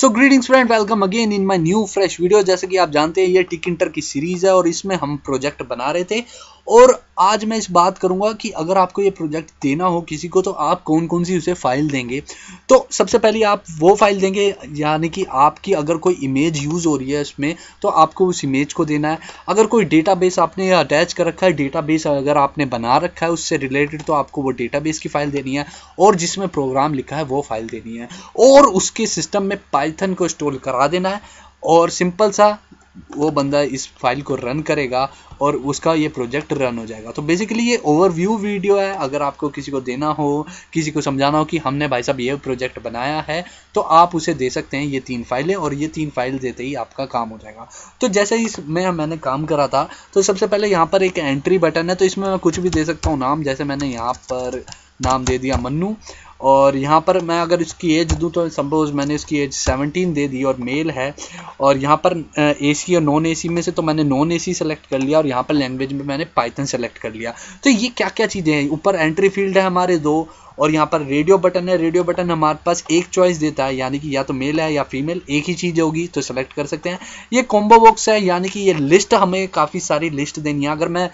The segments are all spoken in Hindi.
so greetings friend welcome again in my new fresh video जैसे कि आप जानते हैं ये टिक इंटर की सीरीज़ है और इसमें हम प्रोजेक्ट बना रहे थे और आज मैं इस बात करूंगा कि अगर आपको ये प्रोजेक्ट देना हो किसी को तो आप कौन कौन सी उसे फाइल देंगे तो सबसे पहले आप वो फाइल देंगे यानी कि आपकी अगर कोई इमेज यूज़ हो रही है इसमें तो आपको उस इमेज को देना है अगर कोई डेटाबेस आपने अटैच कर रखा है डेटाबेस अगर आपने बना रखा है उससे रिलेटेड तो आपको वो डेटा की फाइल देनी है और जिसमें प्रोग्राम लिखा है वो फाइल देनी है और उसके सिस्टम में पाइथन को इंस्टॉल करा देना है और सिंपल सा वो बंदा इस फाइल को रन करेगा और उसका ये प्रोजेक्ट रन हो जाएगा तो बेसिकली ये ओवरव्यू वीडियो है अगर आपको किसी को देना हो किसी को समझाना हो कि हमने भाई साहब ये प्रोजेक्ट बनाया है तो आप उसे दे सकते हैं ये तीन फाइलें और ये तीन फाइल देते ही आपका काम हो जाएगा तो जैसे ही इसमें मैंने काम करा था तो सबसे पहले यहाँ पर एक एंट्री बटन है तो इसमें मैं कुछ भी दे सकता हूँ नाम जैसे मैंने यहाँ पर नाम दे दिया मन्नू और यहाँ पर मैं अगर इसकी एज दूँ तो सपोज़ मैंने इसकी एज 17 दे दी और मेल है और यहाँ पर ए सी और नॉन ए सी में से तो मैंने नॉन ए सी सेलेक्ट कर लिया और यहाँ पर लैंग्वेज में मैंने पाइथन सेलेक्ट कर लिया तो ये क्या क्या चीज़ें हैं ऊपर एंट्री फील्ड है हमारे दो और यहाँ पर रेडियो बटन है रेडियो बटन हमारे पास एक चॉइस देता है यानी कि या तो मेल है या फीमेल एक ही चीज़ होगी तो सेलेक्ट कर सकते हैं ये कॉम्बो बॉक्स है यानी कि ये लिस्ट हमें काफ़ी सारी लिस्ट देनी है अगर मैं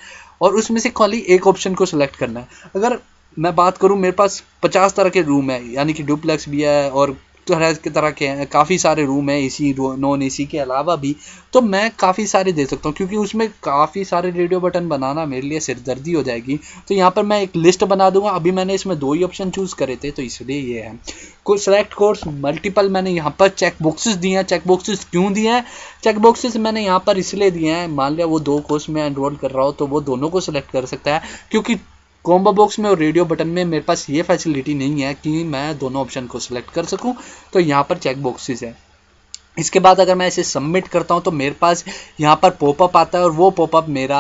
और उसमें से खाली एक ऑप्शन को सिलेक्ट करना है अगर मैं बात करूँ मेरे पास पचास तरह के रूम है यानी कि डुप्लेक्स भी है और तरह के तरह के हैं काफ़ी सारे रूम हैं ए सी नॉन ए सी के अलावा भी तो मैं काफ़ी सारे दे सकता हूँ क्योंकि उसमें काफ़ी सारे रेडियो बटन बनाना मेरे लिए सिरदर्दी हो जाएगी तो यहाँ पर मैं एक लिस्ट बना दूंगा अभी मैंने इसमें दो ही ऑप्शन चूज़ करे थे तो इसलिए ये है कुछ सेलेक्ट कोर्स मल्टीपल मैंने यहाँ पर चेक बॉक्सेस दिए हैं चेक बॉक्सेस क्यों दिए हैं चेक बॉक्सेस मैंने यहाँ पर इसलिए दिए हैं मान लिया वो दो कोर्स में एनरोल कर रहा हो तो वो दोनों को सिलेक्ट कर सकता है क्योंकि कॉम्बो बॉक्स में और रेडियो बटन में मेरे पास ये फैसिलिटी नहीं है कि मैं दोनों ऑप्शन को सिलेक्ट कर सकूं तो यहाँ पर चेक बॉक्सेस है इसके बाद अगर मैं इसे सबमिट करता हूँ तो मेरे पास यहाँ पर पॉपअप आता है और वो पॉपअप मेरा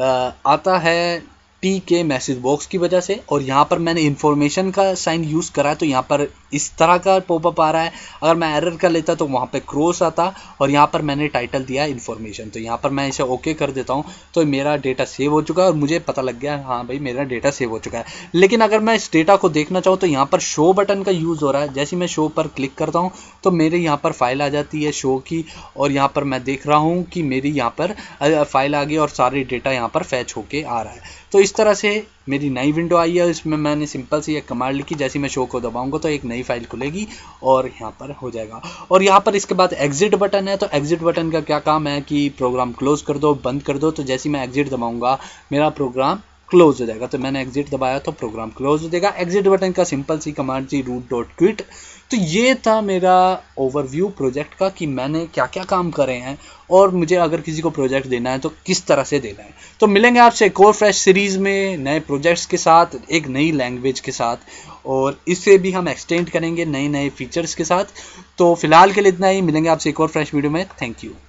आ, आता है टी के मैसेज बॉक्स की वजह से और यहाँ पर मैंने इन्फॉर्मेशन का साइन यूज़ करा तो यहाँ पर इस तरह का पॉपअप आ रहा है अगर मैं एरर कर लेता तो वहाँ पे क्रॉस आता और यहाँ पर मैंने टाइटल दिया इन्फॉर्मेशन तो यहाँ पर मैं इसे ओके कर देता हूँ तो मेरा डेटा सेव हो चुका है और मुझे पता लग गया हाँ भाई मेरा डेटा सेव हो चुका है लेकिन अगर मैं इस डेटा को देखना चाहूँ तो यहाँ पर शो बटन का यूज़ हो रहा है जैसे मैं शो पर क्लिक करता हूँ तो मेरे यहाँ पर फाइल आ जाती है शो की और यहाँ पर मैं देख रहा हूँ कि मेरी यहाँ पर फाइल आ गई और सारे डेटा यहाँ पर फैच होके आ रहा है तो इस इस तरह से मेरी नई विंडो आई है इसमें मैंने सिंपल सी एक कमांड लिखी जैसे मैं शो को दबाऊंगा तो एक नई फाइल खुलेगी और यहाँ पर हो जाएगा और यहाँ पर इसके बाद एग्जिट बटन है तो एग्जिट बटन का क्या काम है कि प्रोग्राम क्लोज कर दो बंद कर दो तो जैसे मैं एग्जिट दबाऊंगा मेरा प्रोग्राम क्लोज हो जाएगा तो मैंने एग्जिट दबाया तो प्रोग्राम क्लोज हो जाएगा एग्जिट बटन का सिंपल सी कमांड थी रूट डॉट क्विट तो ये था मेरा ओवरव्यू प्रोजेक्ट का कि मैंने क्या क्या काम करे हैं और मुझे अगर किसी को प्रोजेक्ट देना है तो किस तरह से देना है तो मिलेंगे आपसे एक और फ्रेश सीरीज़ में नए प्रोजेक्ट्स के साथ एक नई लैंग्वेज के साथ और इसे भी हम एक्सटेंड करेंगे नए नए फीचर्स के साथ तो फिलहाल के लिए इतना ही मिलेंगे आपसे एक और फ्रेश वीडियो में थैंक यू